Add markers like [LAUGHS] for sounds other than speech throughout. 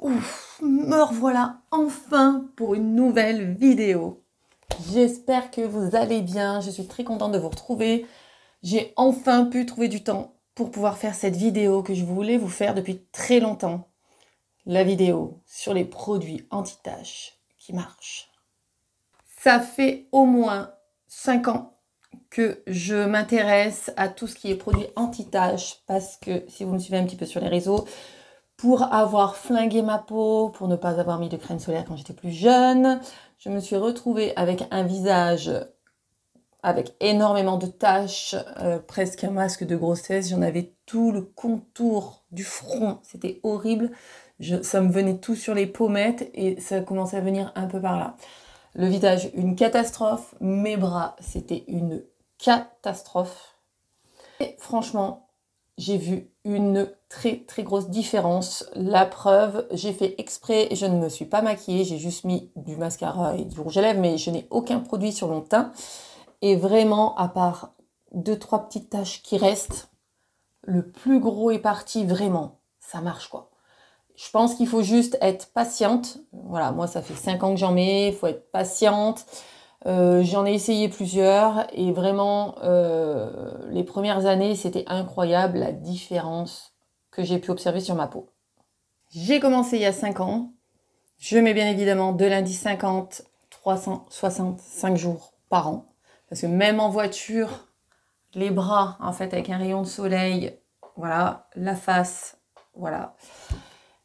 Ouf, me revoilà enfin pour une nouvelle vidéo. J'espère que vous allez bien, je suis très contente de vous retrouver. J'ai enfin pu trouver du temps pour pouvoir faire cette vidéo que je voulais vous faire depuis très longtemps. La vidéo sur les produits anti-taches qui marchent. Ça fait au moins 5 ans que je m'intéresse à tout ce qui est produits anti-taches parce que si vous me suivez un petit peu sur les réseaux, pour avoir flingué ma peau, pour ne pas avoir mis de crème solaire quand j'étais plus jeune. Je me suis retrouvée avec un visage avec énormément de taches, euh, presque un masque de grossesse. J'en avais tout le contour du front. C'était horrible. ça me venait tout sur les pommettes et ça commençait à venir un peu par là. Le visage, une catastrophe. Mes bras, c'était une catastrophe. Et franchement, j'ai vu une très très grosse différence. La preuve, j'ai fait exprès, je ne me suis pas maquillée, j'ai juste mis du mascara et du rouge à lèvres, mais je n'ai aucun produit sur mon teint. Et vraiment, à part deux, trois petites tâches qui restent, le plus gros est parti, vraiment. Ça marche quoi. Je pense qu'il faut juste être patiente. Voilà, moi ça fait 5 ans que j'en mets, il faut être patiente. Euh, j'en ai essayé plusieurs et vraiment euh, les premières années c'était incroyable la différence que j'ai pu observer sur ma peau. J'ai commencé il y a 5 ans. Je mets bien évidemment de lundi 50, 365 jours par an. Parce que même en voiture, les bras en fait avec un rayon de soleil, voilà, la face, voilà.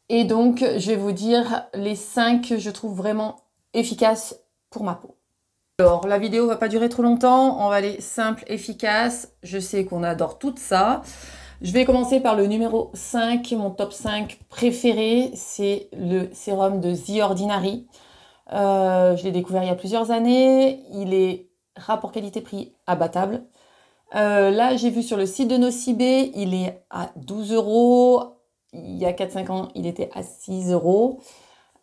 Et donc je vais vous dire les 5 que je trouve vraiment efficaces pour ma peau. Alors, la vidéo va pas durer trop longtemps, on va aller simple, efficace. Je sais qu'on adore tout ça. Je vais commencer par le numéro 5, mon top 5 préféré, c'est le sérum de The Ordinary. Euh, je l'ai découvert il y a plusieurs années, il est rapport qualité-prix abattable. Euh, là, j'ai vu sur le site de Nocibé, il est à 12 euros. Il y a 4-5 ans, il était à 6 euros.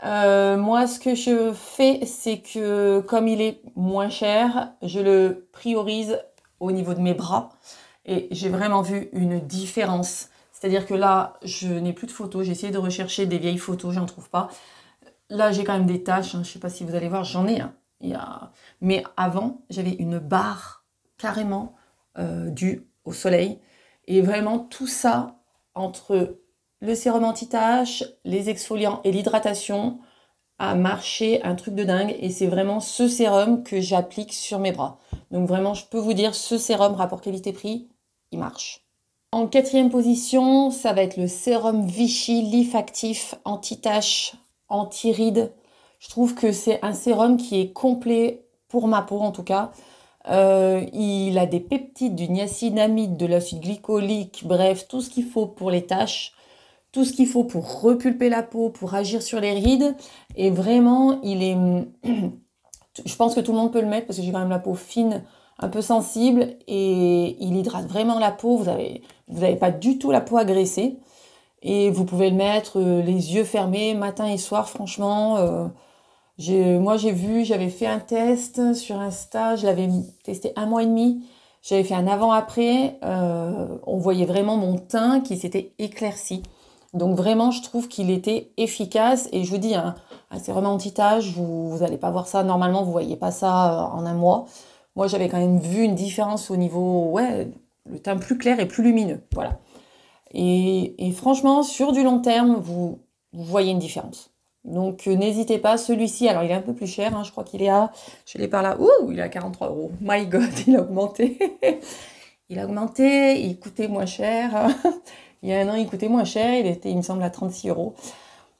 Euh, moi, ce que je fais, c'est que comme il est moins cher, je le priorise au niveau de mes bras. Et j'ai vraiment vu une différence. C'est-à-dire que là, je n'ai plus de photos. J'ai essayé de rechercher des vieilles photos, j'en trouve pas. Là, j'ai quand même des tâches hein. Je ne sais pas si vous allez voir, j'en ai. un hein. Il Mais avant, j'avais une barre carrément euh, due au soleil. Et vraiment, tout ça entre le sérum anti-tache, les exfoliants et l'hydratation a marché un truc de dingue et c'est vraiment ce sérum que j'applique sur mes bras. Donc vraiment, je peux vous dire, ce sérum rapport qualité-prix, il marche. En quatrième position, ça va être le sérum Vichy Leaf Actif anti-tache, anti-rides. Je trouve que c'est un sérum qui est complet pour ma peau en tout cas. Euh, il a des peptides, du niacinamide, de l'acide glycolique, bref, tout ce qu'il faut pour les taches tout ce qu'il faut pour repulper la peau, pour agir sur les rides. Et vraiment, il est... [CLEARS THROAT] Je pense que tout le monde peut le mettre parce que j'ai quand même la peau fine, un peu sensible et il hydrate vraiment la peau. Vous n'avez vous pas du tout la peau agressée. Et vous pouvez le mettre euh, les yeux fermés matin et soir, franchement. Euh, moi, j'ai vu, j'avais fait un test sur Insta, je l'avais testé un mois et demi. J'avais fait un avant-après. Euh, on voyait vraiment mon teint qui s'était éclairci. Donc vraiment, je trouve qu'il était efficace. Et je vous dis, à hein, ah, c'est vraiment vous n'allez pas voir ça. Normalement, vous voyez pas ça euh, en un mois. Moi, j'avais quand même vu une différence au niveau, ouais, le teint plus clair et plus lumineux. Voilà. Et, franchement, sur du long terme, vous, voyez une différence. Donc euh, n'hésitez pas, celui-ci, alors il est un peu plus cher, hein. je crois qu'il est à, je l'ai par là, ouh, il est à 43 euros, my god, [LAUGHS] il a augmenté, il a augmenté, il coûtait moins cher, [LAUGHS] Il y a un an, il coûtait moins cher, il était, il me semble, à 36 euros.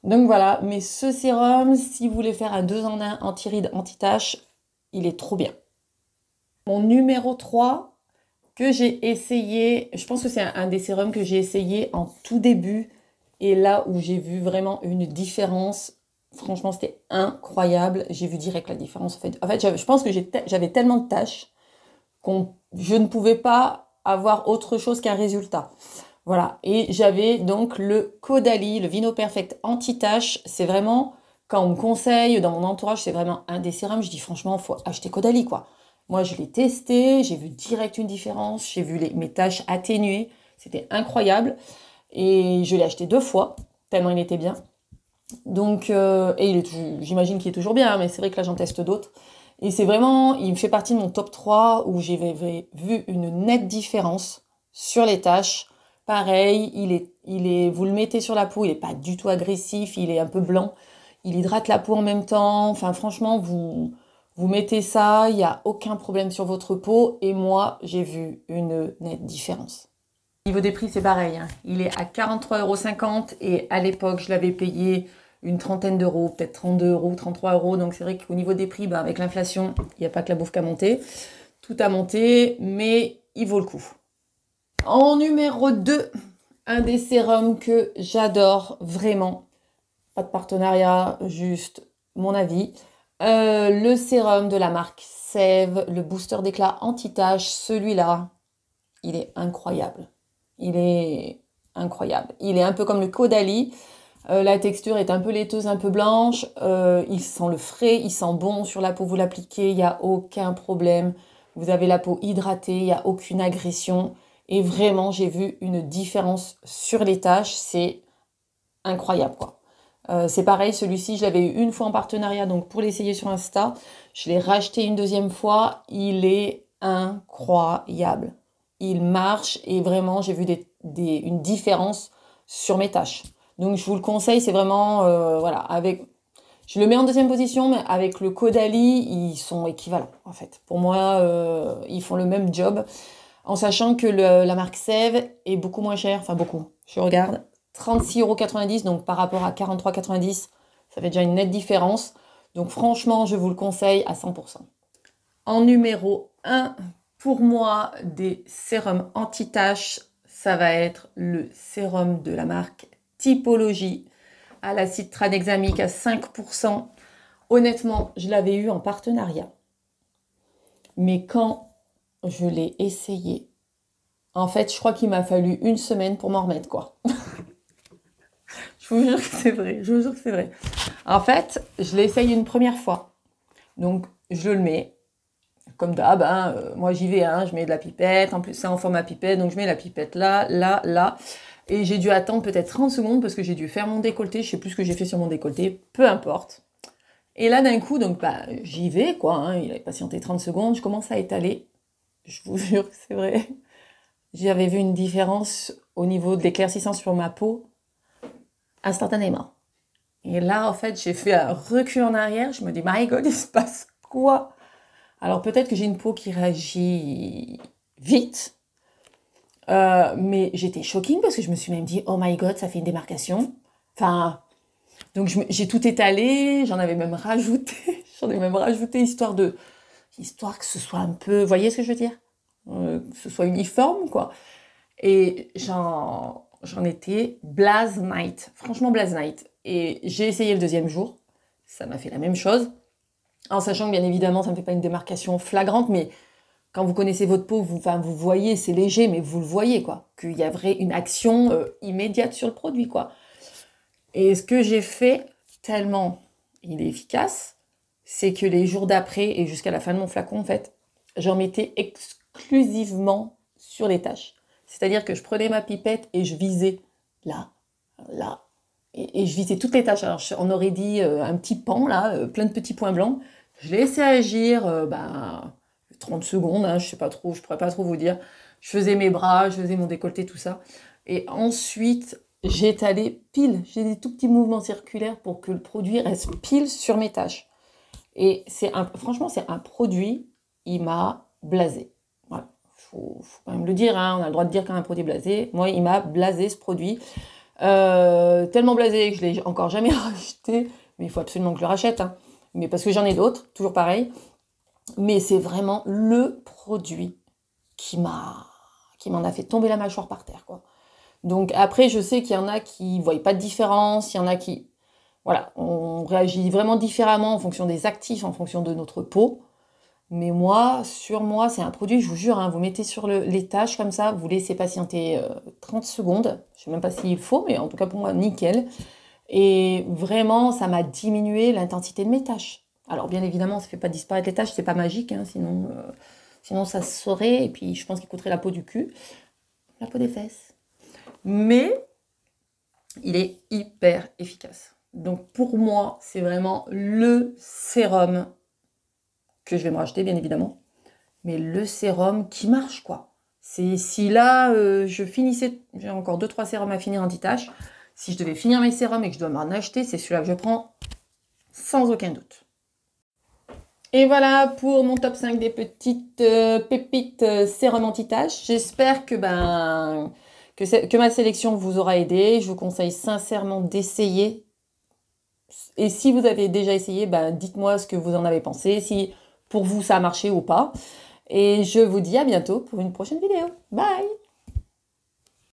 Donc voilà, mais ce sérum, si vous voulez faire un 2 en 1 anti ride anti-tache, il est trop bien. Mon numéro 3 que j'ai essayé, je pense que c'est un, des sérums que j'ai essayé en tout début et là où j'ai vu vraiment une différence, franchement c'était incroyable, j'ai vu direct la différence. En fait, en fait je pense que j'avais tellement de tâches que je ne pouvais pas avoir autre chose qu'un résultat. Voilà. Et j'avais donc le Caudalie, le Vino Perfect anti-tache. C'est vraiment, quand on me conseille dans mon entourage, c'est vraiment un des sérums. Je dis franchement, faut acheter Caudalie, quoi. Moi, je l'ai testé, j'ai vu direct une différence, j'ai vu les, mes tâches atténuées. C'était incroyable. Et je l'ai acheté deux fois, tellement il était bien. Donc, euh, et j'imagine qu'il est toujours bien, hein, mais c'est vrai que là, j'en teste d'autres. Et c'est vraiment, il me fait partie de mon top 3 où j'ai vu une nette différence sur les tâches Pareil, il est, il est, vous le mettez sur la peau, il n'est pas du tout agressif, il est un peu blanc. Il hydrate la peau en même temps. Enfin, franchement, vous, vous mettez ça, il n'y a aucun problème sur votre peau. Et moi, j'ai vu une nette différence. Au niveau des prix, c'est pareil. Hein. Il est à euros. et à l'époque, je l'avais payé une trentaine d'euros, peut-être 32 euros, 33 euros. Donc c'est vrai qu'au niveau des prix, bah, avec l'inflation, il n'y a pas que la bouffe qui a monté. Tout a monté, mais il vaut le coup. En numéro 2, un des sérums que j'adore vraiment. Pas de partenariat, juste mon avis. Euh, le sérum de la marque Sève, le booster d'éclat anti-tache, celui-là, il est incroyable. Il est incroyable. Il est un peu comme le Caudalie. Euh, la texture est un peu laiteuse, un peu blanche. Euh, il sent le frais, il sent bon sur la peau. Vous l'appliquez, il n'y a aucun problème. Vous avez la peau hydratée, il n'y a aucune agression. Et vraiment, j'ai vu une différence sur les tâches. C'est incroyable, quoi. Euh, c'est pareil, celui-ci, je l'avais eu une fois en partenariat, donc pour l'essayer sur Insta, je l'ai racheté une deuxième fois. Il est incroyable. Il marche et vraiment, j'ai vu une différence sur mes tâches. Donc, je vous le conseille, c'est vraiment, euh, voilà, avec. Je le mets en deuxième position, mais avec le Caudalie, ils sont équivalents, en fait. Pour moi, euh, ils font le même job en sachant que la marque Sève est beaucoup moins chère, enfin beaucoup, je regarde, 36,90€, donc par rapport à 43,90€, ça fait déjà une nette différence. Donc franchement, je vous le conseille à 100%. En numéro 1, pour moi, des sérums anti-taches, ça va être le sérum de la marque Typologie à l'acide tranexamique à 5%. Honnêtement, je l'avais eu en partenariat. Mais quand je l'ai essayé. En fait, je crois qu'il m'a fallu une semaine pour m'en remettre, quoi. [LAUGHS] je vous jure que c'est vrai, je vous jure que c'est vrai. En fait, je l'ai essayé une première fois. Donc, je le mets. Comme d'hab, hein, euh, moi j'y vais, hein, je mets de la pipette. En plus, ça en format pipette, donc je mets la pipette là, là, là. Et j'ai dû attendre peut-être 30 secondes parce que j'ai dû faire mon décolleté. Je sais plus ce que j'ai fait sur mon décolleté, peu importe. Et là, d'un coup, donc bah, j'y vais, quoi. Hein. il a patienté 30 secondes, je commence à étaler. Je vous [LAUGHS] jure que c'est vrai. J'avais vu une différence au niveau de l'éclaircissement sur ma peau instantanément. Et là, en fait, j'ai fait un recul en arrière. Je me dis, my God, [LAUGHS] il se passe quoi Alors peut-être que j'ai une peau qui réagit vite, euh, mais j'étais shocking parce que je me suis même dit, oh my God, ça fait une démarcation. Enfin, donc j'ai tout étalé, j'en avais même rajouté, [LAUGHS] j'en ai même rajouté histoire de histoire que ce soit un peu, vous voyez ce que je veux dire euh, Que ce soit uniforme, quoi. Et j'en, étais Blaze Night, franchement Blaze Night. Et j'ai essayé le deuxième jour, ça m'a fait la même chose. En sachant que bien évidemment, ça ne me fait pas une démarcation flagrante, mais quand vous connaissez votre peau, vous, enfin, vous voyez, c'est léger, mais vous le voyez, quoi. Qu'il y a une action euh, immédiate sur le produit, quoi. Et ce que j'ai fait, tellement il est efficace, c'est que les jours d'après et jusqu'à la fin de mon flacon, en fait, j'en mettais exclusivement sur les tâches. C'est-à-dire que je prenais ma pipette et je visais là, là, et, je visais toutes les tâches. Alors, on aurait dit euh, un petit pan là, euh, plein de petits points blancs. Je laissais agir euh, bah, 30 secondes, je hein, je sais pas trop, je pourrais pas trop vous dire. Je faisais mes bras, je faisais mon décolleté, tout ça. Et ensuite, j'étalais pile. J'ai des tout petits mouvements circulaires pour que le produit reste pile sur mes tâches. Et c'est un, franchement, c'est un produit, il m'a blasé. Voilà, faut, faut quand même le dire, hein. on a le droit de dire un produit blasé. Moi, il m'a blasé ce produit. Euh, tellement blasé que je l'ai encore jamais [LAUGHS] racheté, mais il faut absolument que je le rachète. Hein. Mais parce que j'en ai d'autres, toujours pareil. Mais c'est vraiment le produit qui m'a qui m'en a fait tomber la mâchoire par terre, quoi. Donc après, je sais qu'il y en a qui voyaient pas de différence, il y en a qui voilà, on réagit vraiment différemment en fonction des actifs, en fonction de notre peau. Mais moi, sur moi, c'est un produit, je vous jure, hein, vous mettez sur les tâches comme ça, vous laissez patienter 30 euh, secondes. Je ne sais même pas s'il faut, mais en tout cas pour moi, nickel. Et vraiment, ça m'a diminué l'intensité de mes tâches. Alors bien évidemment, ça ne fait pas disparaître les tâches, c'est pas magique, hein, sinon, euh, sinon ça se saurait, et puis je pense qu'il coûterait la peau du cul, la peau des fesses. Mais il est hyper efficace. Donc pour moi, c'est vraiment le sérum que je vais me racheter, bien évidemment. Mais le sérum qui marche, quoi. C'est si là, euh, je finissais, j'ai encore 2-3 sérums à finir anti-tache. Si je devais finir mes sérums et que je dois m'en acheter, c'est celui-là que je prends sans aucun doute. Et voilà pour mon top 5 des petites euh, pépites euh, sérum anti-tache. J'espère que, ben, que ma sélection vous aura aidé. Je vous conseille sincèrement d'essayer et si vous avez déjà essayé, ben, dites-moi ce que vous en avez pensé, si pour vous ça a marché ou pas. Et je vous dis à bientôt pour une prochaine vidéo. Bye